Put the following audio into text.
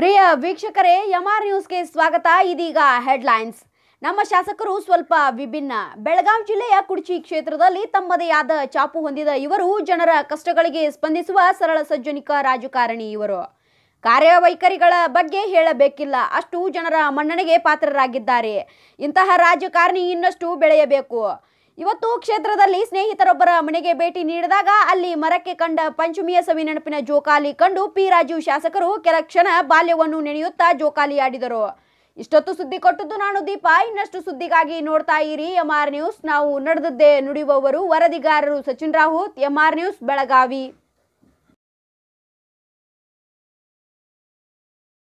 ಪ್ರಿಯ ವೀಕ್ಷಕರೇ ಎಂಆರ್ ನ್ಯೂಸ್ಗೆ ಸ್ವಾಗತ ಇದೀಗ ಹೆಡ್ಲೈನ್ಸ್ ನಮ್ಮ ಶಾಸಕರು ಸ್ವಲ್ಪ ವಿಭಿನ್ನ ಬೆಳಗಾವಿ ಜಿಲ್ಲೆಯ ಕುಡ್ಚಿ ಕ್ಷೇತ್ರದಲ್ಲಿ ತಮ್ಮದೇ ಆದ ಚಾಪು ಹೊಂದಿದ ಇವರು ಜನರ ಕಷ್ಟಗಳಿಗೆ ಸ್ಪಂದಿಸುವ ಸರಳ ಸಜ್ಜನಿಕ ರಾಜಕಾರಣಿ ಇವರು ಕಾರ್ಯವೈಖರಿಗಳ ಬಗ್ಗೆ ಹೇಳಬೇಕಿಲ್ಲ ಅಷ್ಟು ಜನರ ಮನ್ನಣೆಗೆ ಪಾತ್ರರಾಗಿದ್ದಾರೆ ಇಂತಹ ರಾಜಕಾರಣಿ ಇನ್ನಷ್ಟು ಬೆಳೆಯಬೇಕು ಇವತ್ತು ಕ್ಷೇತ್ರದಲ್ಲಿ ಸ್ನೇಹಿತರೊಬ್ಬರ ಮನೆಗೆ ಭೇಟಿ ನೀಡಿದಾಗ ಅಲ್ಲಿ ಮರಕ್ಕೆ ಕಂಡ ಪಂಚಮಿಯ ಸವಿ ನೆನಪಿನ ಜೋಕಾಲಿ ಕಂಡು ಪಿ ರಾಜೀವ್ ಶಾಸಕರು ಕೆಲ ಕ್ಷಣ ಬಾಲ್ಯವನ್ನು ನೆನೆಯುತ್ತಾ ಜೋಕಾಲಿ ಆಡಿದರು ಇಷ್ಟೊತ್ತು ಸುದ್ದಿ ಕೊಟ್ಟದ್ದು ನಾನು ದೀಪ ಇನ್ನಷ್ಟು ಸುದ್ದಿಗಾಗಿ ನೋಡ್ತಾ ಇರಿ ಎಂ ಆರ್ ನ್ಯೂಸ್ ನಾವು ನಡೆದದ್ದೇ ನುಡಿಯುವವರು ವರದಿಗಾರರು Sachin Rahut M R news Belagavi